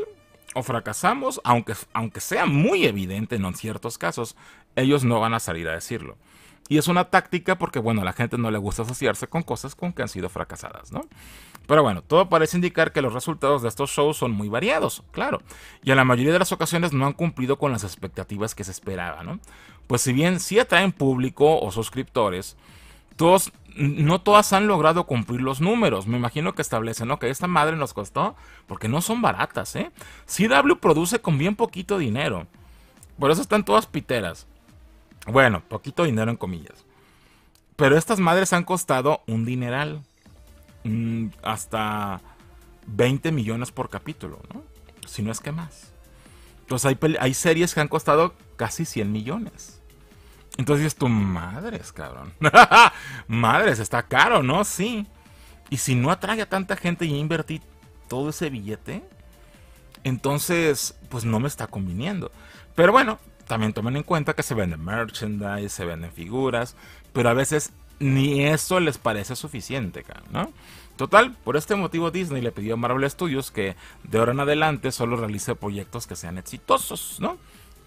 o fracasamos, aunque, aunque sea muy evidente en ciertos casos, ellos no van a salir a decirlo. Y es una táctica porque, bueno, a la gente no le gusta asociarse con cosas con que han sido fracasadas, ¿no? Pero bueno, todo parece indicar que los resultados de estos shows son muy variados, claro, y en la mayoría de las ocasiones no han cumplido con las expectativas que se esperaba, ¿no? Pues si bien sí atraen público o suscriptores, todos no todas han logrado cumplir los números. Me imagino que establecen, que esta madre nos costó, porque no son baratas, ¿eh? CW produce con bien poquito dinero. Por eso están todas piteras. Bueno, poquito dinero en comillas. Pero estas madres han costado un dineral. hasta 20 millones por capítulo, ¿no? Si no es que más. Entonces hay series que han costado casi 100 millones. Entonces tu madres, cabrón. [laughs] madres, está caro, ¿no? Sí. Y si no atrae a tanta gente y invertí todo ese billete, entonces pues no me está conviniendo. Pero bueno, también tomen en cuenta que se vende merchandise, se venden figuras, pero a veces ni eso les parece suficiente, ¿no? Total, por este motivo Disney le pidió a Marvel Studios que de ahora en adelante solo realice proyectos que sean exitosos, ¿no?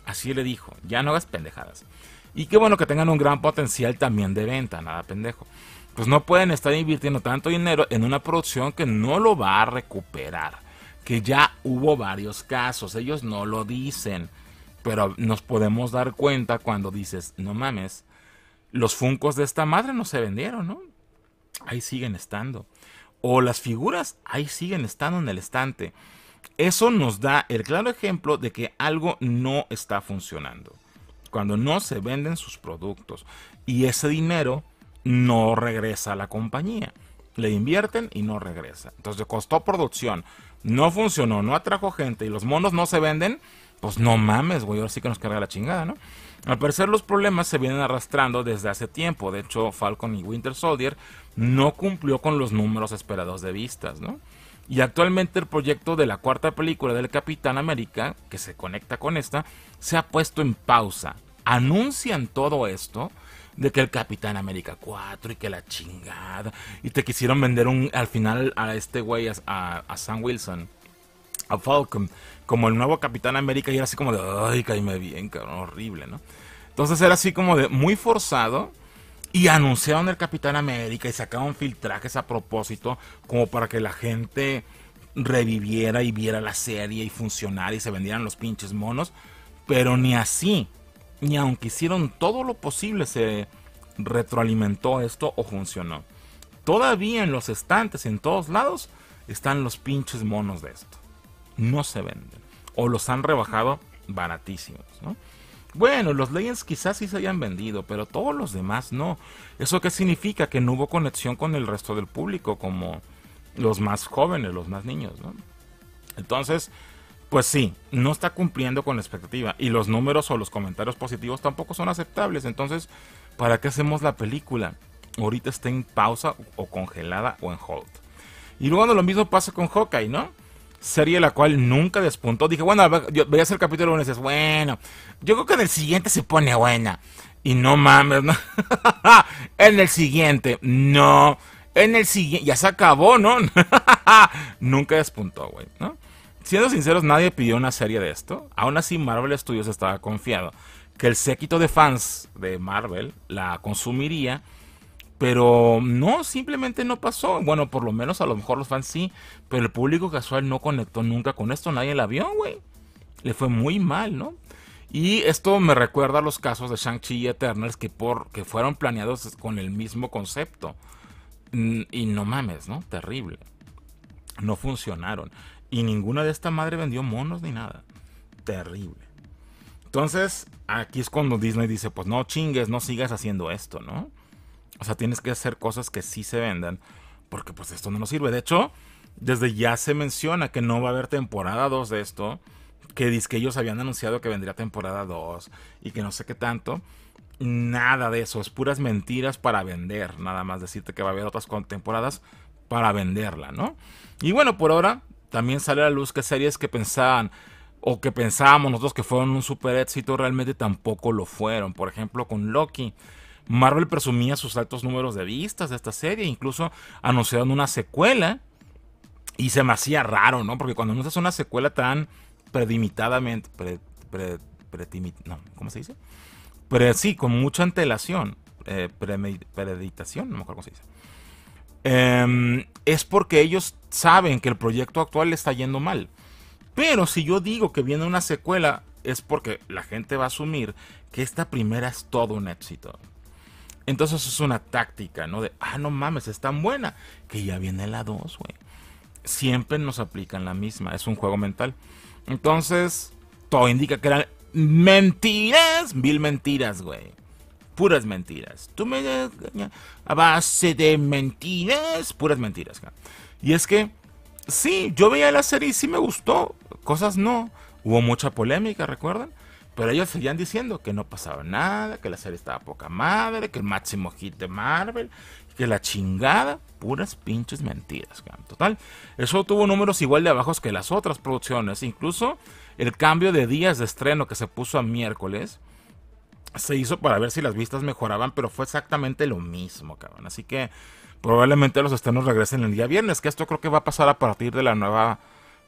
Así le dijo, ya no hagas pendejadas. Y qué bueno que tengan un gran potencial también de venta, nada pendejo. Pues no pueden estar invirtiendo tanto dinero en una producción que no lo va a recuperar. Que ya hubo varios casos, ellos no lo dicen. Pero nos podemos dar cuenta cuando dices, no mames, los funcos de esta madre no se vendieron, ¿no? Ahí siguen estando. O las figuras ahí siguen estando en el estante. Eso nos da el claro ejemplo de que algo no está funcionando cuando no se venden sus productos. Y ese dinero no regresa a la compañía. Le invierten y no regresa. Entonces costó producción, no funcionó, no atrajo gente y los monos no se venden. Pues no mames, güey, ahora sí que nos carga la chingada, ¿no? Al parecer los problemas se vienen arrastrando desde hace tiempo. De hecho, Falcon y Winter Soldier no cumplió con los números esperados de vistas, ¿no? Y actualmente el proyecto de la cuarta película del Capitán América, que se conecta con esta, se ha puesto en pausa. Anuncian todo esto de que el Capitán América 4 y que la chingada. Y te quisieron vender un, al final a este güey, a, Sam Wilson, a Falcon, como el nuevo Capitán América. Y era así como de, ay, caíme bien, cabrón, horrible, ¿no? Entonces era así como de muy forzado. Y anunciaron el Capitán América y sacaron filtrajes a propósito como para que la gente reviviera y viera la serie y funcionara y se vendieran los pinches monos. Pero ni así, ni aunque hicieron todo lo posible, se retroalimentó esto o funcionó. Todavía en los estantes, en todos lados, están los pinches monos de esto. No se venden. O los han rebajado baratísimos, ¿no? Bueno, los Legends quizás sí se hayan vendido, pero todos los demás no. ¿Eso qué significa? Que no hubo conexión con el resto del público, como los más jóvenes, los más niños, ¿no? Entonces, pues sí, no está cumpliendo con la expectativa. Y los números o los comentarios positivos tampoco son aceptables. Entonces, ¿para qué hacemos la película? Ahorita está en pausa o congelada o en hold. Y luego lo mismo pasa con Hawkeye, ¿no? serie la cual nunca despuntó. Dije, bueno, yo voy hacer el capítulo 1 y dices, bueno, yo creo que en el siguiente se pone buena. Y no mames, ¿no? [laughs] en el siguiente, no. En el siguiente, ya se acabó, ¿no? [laughs] nunca despuntó, güey, ¿no? Siendo sinceros, nadie pidió una serie de esto. Aún así, Marvel Studios estaba confiado que el séquito de fans de Marvel la consumiría pero no, simplemente no pasó. Bueno, por lo menos a lo mejor los fans sí, pero el público casual no conectó nunca con esto, nadie la vio, güey. Le fue muy mal, ¿no? Y esto me recuerda a los casos de Shang-Chi y Eternals que, por, fueron planeados con el mismo concepto. Mm, y no mames, ¿no? Terrible. No funcionaron. Y ninguna de esta madre vendió monos ni nada. Terrible. Entonces, aquí es cuando Disney dice, pues no chingues, no sigas haciendo esto, ¿no? O sea, tienes que hacer cosas que sí se vendan, porque pues esto no nos sirve. De hecho, desde ya se menciona que no va a haber temporada 2 de esto, que dice que ellos habían anunciado que vendría temporada 2 y que no sé qué tanto. Nada de eso, es puras mentiras para vender, nada más decirte que va a haber otras temporadas para venderla, ¿no? Y bueno, por ahora también sale a la luz que series que pensaban o que pensábamos nosotros que fueron un super éxito realmente tampoco lo fueron. Por ejemplo, con Loki Marvel presumía sus altos números de vistas de esta serie, incluso anunciaron una secuela y se me hacía raro, ¿no? Porque cuando anuncias una secuela tan predimitadamente, pre, ¿cómo se dice? Pero sí, con mucha antelación, eh, preditación, no me acuerdo cómo se dice. Em, es porque ellos saben que el proyecto actual está yendo mal. Pero si yo digo que viene una secuela, es porque la gente va a asumir que esta primera es todo un éxito. Entonces es una táctica, ¿no? De, ah, no mames, es tan buena. Que ya viene la 2, güey. Siempre nos aplican la misma, es un juego mental. Entonces, todo indica que eran mentiras, mil mentiras, güey. Puras mentiras. Tú me a base de mentiras, puras mentiras. Y es que, sí, yo veía la serie y sí me gustó, cosas no. Hubo mucha polémica, ¿recuerdan? Pero ellos seguían diciendo que no pasaba nada, que la serie estaba poca madre, que el máximo hit de Marvel, que la chingada, puras pinches mentiras. cabrón. Total, eso tuvo números igual de bajos que las otras producciones. Incluso el cambio de días de estreno que se puso a miércoles se hizo para ver si las vistas mejoraban, pero fue exactamente lo mismo, cabrón. Así que probablemente los estrenos regresen el día viernes, que esto creo que va a pasar a partir de la nueva...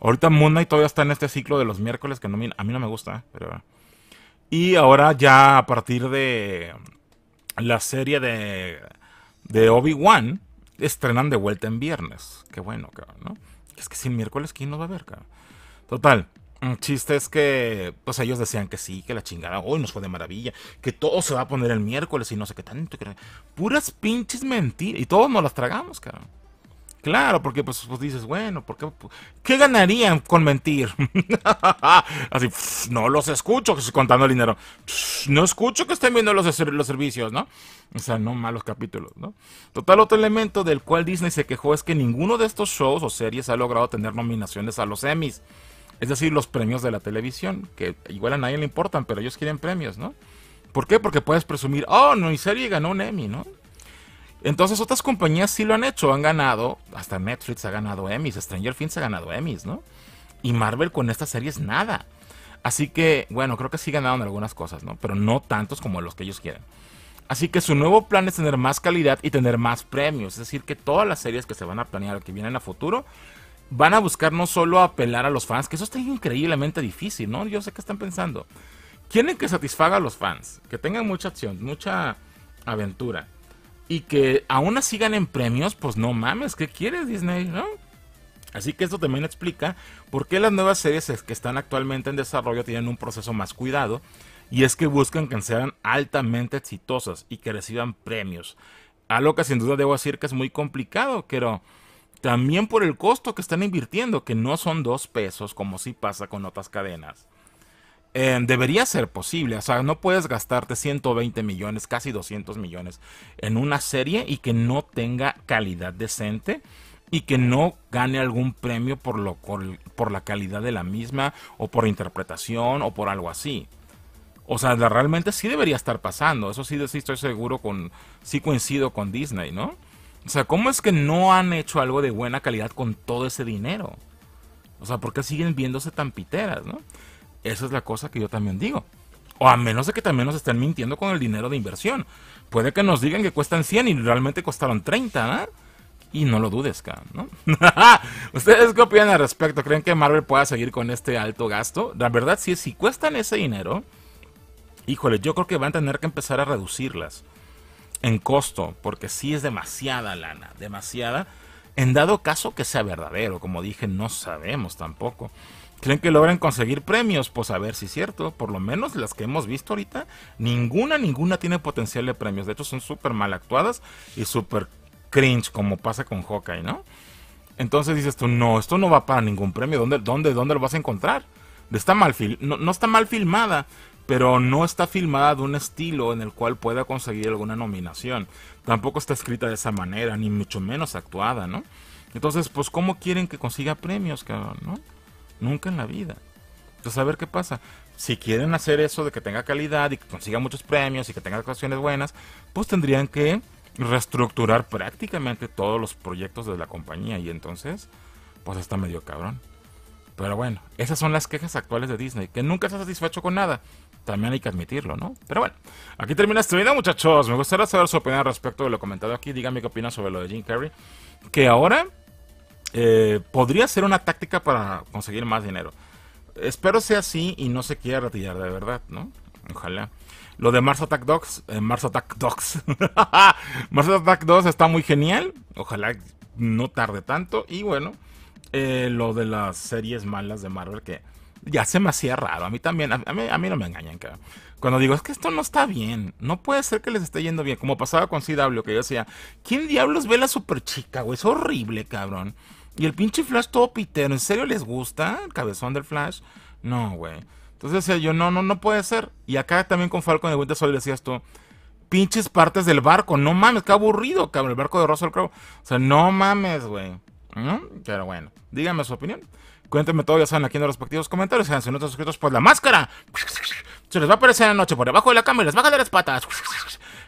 Ahorita Moon Knight todavía está en este ciclo de los miércoles, que no, a mí no me gusta, pero... Y ahora ya a partir de la serie de, Obi-Wan, estrenan de vuelta en viernes. Qué bueno, cabrón, ¿no? Es que sin miércoles, ¿quién nos va a ver, cabrón? Total, el chiste es que, pues ellos decían que sí, que la chingada hoy nos fue de maravilla, que todo se va a poner el miércoles y no sé qué tanto. Puras pinches mentiras. Y todos nos las tragamos, cabrón. Claro, porque pues, pues dices, bueno, ¿por qué, pues, ganarían con mentir? [laughs] Así, no los escucho contando el dinero. no escucho que estén viendo los, los servicios, ¿no? O sea, no malos capítulos, ¿no? Total, otro elemento del cual Disney se quejó es que ninguno de estos shows o series ha logrado tener nominaciones a los Emmys. Es decir, los premios de la televisión, que igual a nadie le importan, pero ellos quieren premios, ¿no? ¿Por qué? Porque puedes presumir, oh, no, mi serie ganó un Emmy, ¿no? Entonces otras compañías sí lo han hecho, han ganado, hasta Netflix ha ganado Emmys, Stranger Things ha ganado Emmys, ¿no? Y Marvel con estas series nada. Así que, bueno, creo que sí ganaron algunas cosas, ¿no? Pero no tantos como los que ellos quieren. Así que su nuevo plan es tener más calidad y tener más premios. Es decir, que todas las series que se van a planear, que vienen a futuro, van a buscar no solo apelar a los fans, que eso está increíblemente difícil, ¿no? Yo sé qué están pensando. Quieren que satisfaga a los fans, que tengan mucha acción, mucha aventura y que aún así ganen premios, pues no mames, ¿qué quieres Disney? ¿no? Así que esto también explica por qué las nuevas series que están actualmente en desarrollo tienen un proceso más cuidado y es que buscan que sean altamente exitosas y que reciban premios. Algo que sin duda debo decir que es muy complicado, pero también por el costo que están invirtiendo, que no son dos pesos como si pasa con otras cadenas. Em, debería ser posible. O sea, no puedes gastarte 120 millones, casi 200 millones en una serie y que no tenga calidad decente y que no gane algún premio por, lo, por, la calidad de la misma o por interpretación o por algo así. O sea, realmente sí debería estar pasando. Eso sí, estoy seguro con. Sí coincido con Disney, ¿no? O sea, ¿cómo es que no han hecho algo de buena calidad con todo ese dinero? O sea, ¿por qué siguen viéndose tan piteras, no? Esa es la cosa que yo también digo. O a menos de que también nos estén mintiendo con el dinero de inversión. Puede que nos digan que cuestan 100 y realmente costaron 30, ¿ah? Y no lo dudes, ¿no? [laughs] ¿Ustedes qué opinan al respecto? ¿Creen que Marvel pueda seguir con este alto gasto? La verdad, sí, si cuestan ese dinero, híjole, yo creo que van a tener que empezar a reducirlas en costo, porque sí es demasiada lana, demasiada. En dado caso que sea verdadero, como dije, no sabemos tampoco. ¿Creen que logran conseguir premios? Pues a ver si es cierto. Por lo menos las que hemos visto ahorita, ninguna, ninguna tiene potencial de premios. De hecho, son súper mal actuadas y súper cringe, como pasa con Hawkeye, ¿no? Entonces dices tú, no, esto no va para ningún premio. ¿Dónde, dónde, dónde lo vas a encontrar? Está mal no, está mal filmada, pero no está filmada de un estilo en el cual pueda conseguir alguna nominación. Tampoco está escrita de esa manera, ni mucho menos actuada, ¿no? Entonces, pues, ¿cómo quieren que consiga premios, cabrón, no? Nunca en la vida. Entonces, a ver qué pasa. Si quieren hacer eso de que tenga calidad y que consiga muchos premios y que tenga actuaciones buenas, pues tendrían que reestructurar prácticamente todos los proyectos de la compañía. Y entonces, pues está medio cabrón. Pero bueno, esas son las quejas actuales de Disney, que nunca está satisfecho con nada. También hay que admitirlo, ¿no? Pero bueno, aquí termina este video, muchachos. Me gustaría saber su opinión respecto de lo comentado aquí. Díganme qué opinan sobre lo de Jim Carrey. Que ahora eh, podría ser una táctica para conseguir más dinero. Espero sea así y no se quiera retirar de verdad, ¿no? Ojalá. Lo de Mars Attack Dogs, eh, Mars Attack Dogs. [laughs] Mars Attack Dogs está muy genial. Ojalá no tarde tanto. Y bueno, eh, lo de las series malas de Marvel que ya se me hacía raro. A mí también, a, mí, no me engañan, cabrón. Cuando digo, es que esto no está bien, no puede ser que les esté yendo bien, como pasaba con CW, que yo decía, ¿quién diablos ve la super chica, güey? Es horrible, cabrón. Y el pinche Flash todo pitero. ¿En serio les gusta el cabezón del Flash? No, güey. Entonces decía yo, no, no, no puede ser. Y acá también con Falcon de Winter Soldier decías esto, pinches partes del barco. No mames, qué aburrido, cabrón. El barco de Russell Crowe. O sea, no mames, güey. Pero bueno, díganme su opinión. Cuéntenme todo, ya saben, aquí en los respectivos comentarios. Sean si no están suscritos, pues la máscara. Se les va a aparecer en la noche por debajo de la cámara y les va a jalar las patas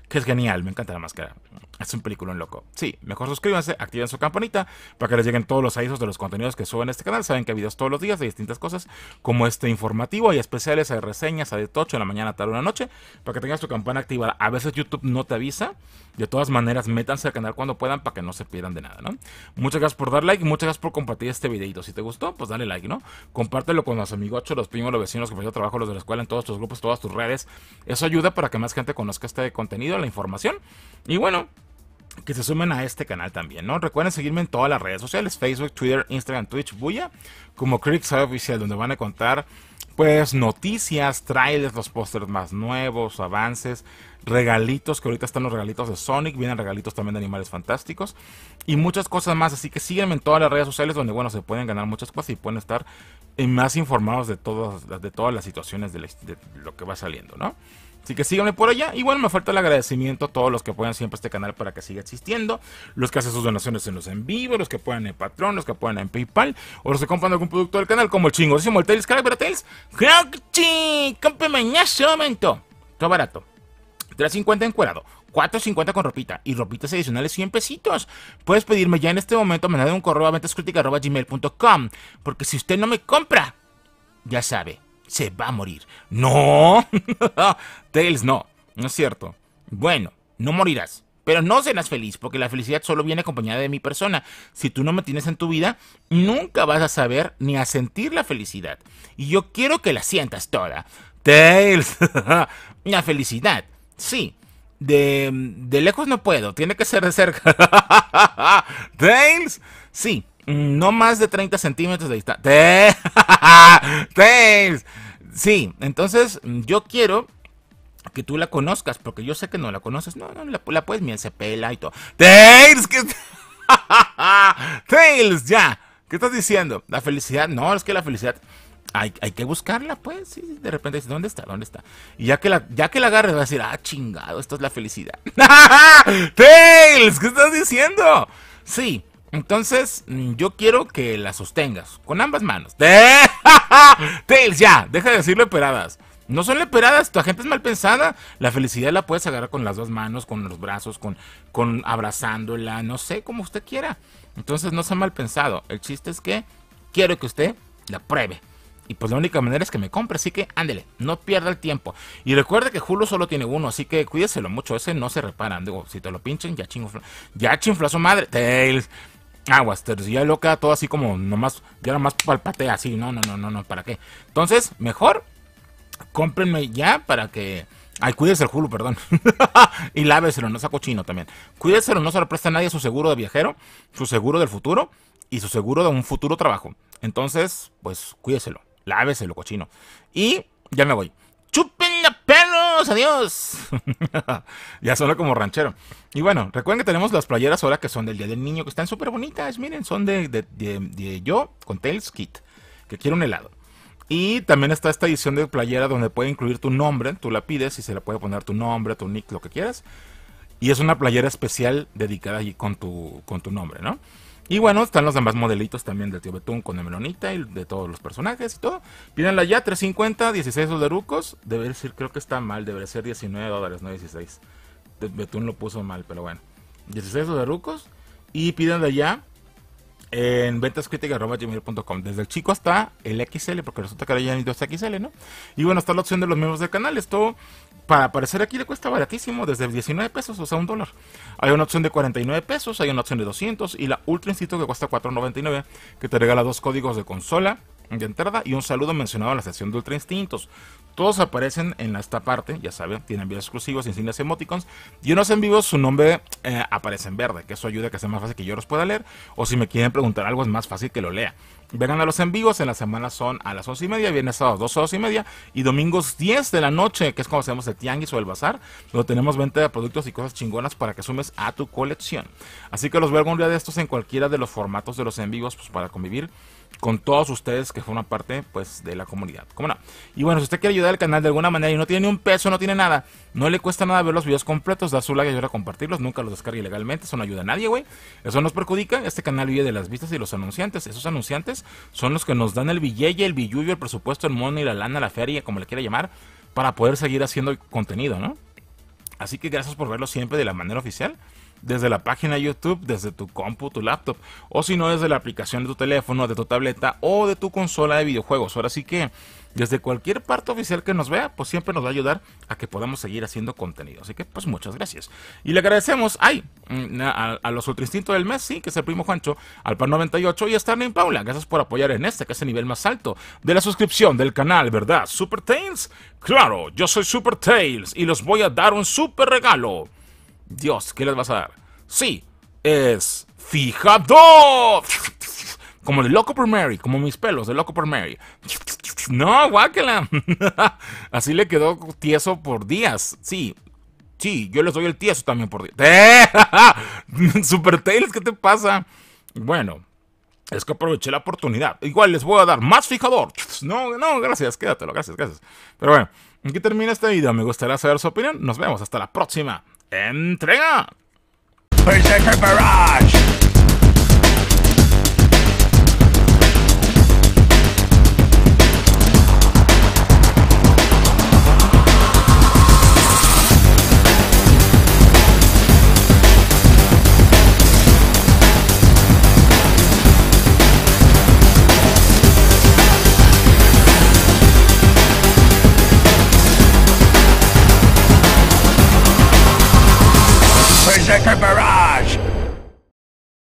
que es genial, me encanta la máscara. Es un peliculón loco. Sí, mejor suscríbanse, activen su campanita para que les lleguen todos los avisos de los contenidos que suben en este canal. Saben que hay videos todos los días de distintas cosas, como este informativo, hay especiales, hay reseñas, hay de tocho en la mañana, tarde, o la noche, para que tengas tu campana activada. A veces YouTube no te avisa. De todas maneras, métanse al canal cuando puedan para que no se pierdan de nada, ¿no? Muchas gracias por dar like, muchas gracias por compartir este videito. Si te gustó, pues dale like, ¿no? Compártelo con los amigos, los primos, los vecinos, los compañeros de trabajo, los de la escuela, en todos tus grupos, todas tus redes. Eso ayuda para que más gente conozca este contenido la información. Y bueno, que se sumen a este canal también, ¿no? Recuerden seguirme en todas las redes sociales, Facebook, Twitter, Instagram, Twitch, Buya, como Crixar Oficial, donde van a contar pues noticias, trailers, los pósters más nuevos, avances, regalitos, que ahorita están los regalitos de Sonic, vienen regalitos también de Animales Fantásticos y muchas cosas más, así que síganme en todas las redes sociales donde bueno, se pueden ganar muchas cosas y pueden estar más informados de todas, de todas las situaciones de lo que va saliendo, ¿no? Así que síganme por allá. Y bueno, me falta el agradecimiento a todos los que apoyan siempre este canal para que siga existiendo. Los que hacen sus donaciones en los en vivo, los que apoyan en Patreon, los que apoyan en PayPal, o los que compran algún producto del canal, como el chingosísimo el Tales Tales. ¡Claro en momento! Todo barato. 3.50 en encuerado. 4.50 con ropita y ropitas adicionales 100 pesitos. Puedes pedirme ya en este momento, me da un correo a ventascritica.gmail.com porque si usted no me compra, ya sabe, se va a morir. No, [laughs] Tails no, no es cierto. Bueno, no morirás. Pero no serás feliz, porque la felicidad solo viene acompañada de mi persona. Si tú no me tienes en tu vida, nunca vas a saber ni a sentir la felicidad. Y yo quiero que la sientas toda. Tails, [laughs] la felicidad, sí. De, lejos no puedo, tiene que ser de cerca. [laughs] Tails, sí, Mm, no más de 30 centímetros de distancia. ¡Tails! [laughs] Sí, entonces mm, yo quiero que tú la conozcas, porque yo sé que no la conoces. No, no, la, puedes mirar, se pela y todo. ¡Tails! ¿Qué... ¡Tails! Ya. ¿Qué estás diciendo? La felicidad. No, es que la felicidad. Hay, que buscarla, pues. Sí, de repente dices, ¿dónde está? ¿Dónde está? Y ya que la, ya que la agarres, va a decir, ah, chingado, esto es la felicidad. ¡Tails! [laughs] ¿Qué estás diciendo? Sí, entonces, yo quiero que la sostengas con ambas manos. Tails, [laughs] ya, deja de decirle peradas. No son leperadas, tu gente es mal pensada. La felicidad la puedes agarrar con las dos manos, con los brazos, con, con abrazándola, no sé, como usted quiera. Entonces, no sea mal pensado. El chiste es que quiero que usted la pruebe. Y pues la única manera es que me compre, así que ándele, no pierda el tiempo. Y recuerde que Julio solo tiene uno, así que cuídeselo mucho, ese no se reparan. Digo, si te lo pinchen, ya chingo, ya a su madre. Tails si ya lo queda todo así como nomás, ya nomás palpatea así, no, no, no, no, no, ¿para qué? Entonces, mejor cómprenme ya para que... Ay, cuídese el Julo, perdón. [laughs] y láveselo, no sea cochino también. Cuídeselo, no se lo presta a nadie su seguro de viajero, su seguro del futuro y su seguro de un futuro trabajo. Entonces, pues cuídeselo, láveselo, cochino. Y ya me voy adiós, adiós. [laughs] ya solo como ranchero. Y bueno, recuerden que tenemos las playeras ahora que son del Día del Niño, que están súper bonitas. Miren, son de, yo con Tails Kit, que quiero un helado. Y también está esta edición de playera donde puede incluir tu nombre, tú la pides y se le puede poner tu nombre, tu nick, lo que quieras. Y es una playera especial dedicada allí con tu, con tu nombre, ¿no? Y bueno, están los demás modelitos también del tío Betún con el melonita y de todos los personajes y todo. Pídanla ya, 350, 16 de Rucos, Debe decir, creo que está mal, Debe ser 19 dólares, no 16. Betún lo puso mal, pero bueno. 16 de Rucos Y pídanla ya en ventascriticas.gmail.com desde el chico hasta el XL, porque resulta que ahora ya han ido hasta XL, ¿no? Y bueno, está la opción de los miembros del canal. Esto, para aparecer aquí, le cuesta baratísimo, desde 19 pesos, o sea, un dólar. Hay una opción de 49 pesos, hay una opción de 200 y la Ultra que cuesta 4.99, que te regala dos códigos de consola de entrada y un saludo mencionado a la sección de Ultra Instintos. Todos aparecen en esta parte, ya saben, tienen videos exclusivos, insignias emoticons. Y unos en vivo su nombre eh, aparece en verde, que eso ayuda a que sea más fácil que yo los pueda leer. O si me quieren preguntar algo, es más fácil que lo lea. Vengan a los en vivos, en la semana son a las 11 y media, viernes a 2 a 12 y media, y domingos 10 de la noche, que es cuando hacemos el tianguis o el bazar, donde tenemos venta de productos y cosas chingonas para que sumes a tu colección. Así que los veo algún día de estos en cualquiera de los formatos de los en vivos, pues para convivir con todos ustedes que forman parte pues de la comunidad. ¿Cómo no? Y bueno, si usted quiere ayudar al canal de alguna manera y no tiene ni un peso, no tiene nada, no le cuesta nada ver los videos completos, da su like y ayuda a compartirlos, nunca los descargue ilegalmente, eso no ayuda a nadie, güey. Eso nos perjudica, este canal vive de las vistas y los anunciantes. Esos anunciantes son los que nos dan el billete, el billuyo, el presupuesto, el money, y la lana, la feria, como le quiera llamar, para poder seguir haciendo contenido, ¿no? Así que gracias por verlo siempre de la manera oficial desde la página de YouTube, desde tu compu, tu laptop, o si no, desde la aplicación de tu teléfono, de tu tableta o de tu consola de videojuegos. Ahora sí que desde cualquier parte oficial que nos vea, pues siempre nos va a ayudar a que podamos seguir haciendo contenido. Así que, pues muchas gracias. Y le agradecemos, ay, mm, a, los Ultra Instinto del Mes, sí, que es el primo Juancho, al Pan 98 y a Starling Paula. Gracias por apoyar en este, que es el nivel más alto de la suscripción del canal, ¿verdad? Super Tales, claro, yo soy Super Tales y los voy a dar un super regalo. Dios, ¿qué les vas a dar? Sí, es fijador Como de Loco por Mary, como mis pelos de Loco por Mary. No, guáquela. [laughs] Así le quedó tieso por días. Sí, sí, yo les doy el tieso también por días. ¡Eh! [laughs] Super Tails, ¿qué te pasa? Bueno, es que aproveché la oportunidad. Igual les voy a dar más fijador. No, no, gracias, quédatelo, gracias, gracias. Pero bueno, aquí termina este video. Me gustaría saber su opinión. Nos vemos, hasta la próxima. Entrega! Berserker Barrage!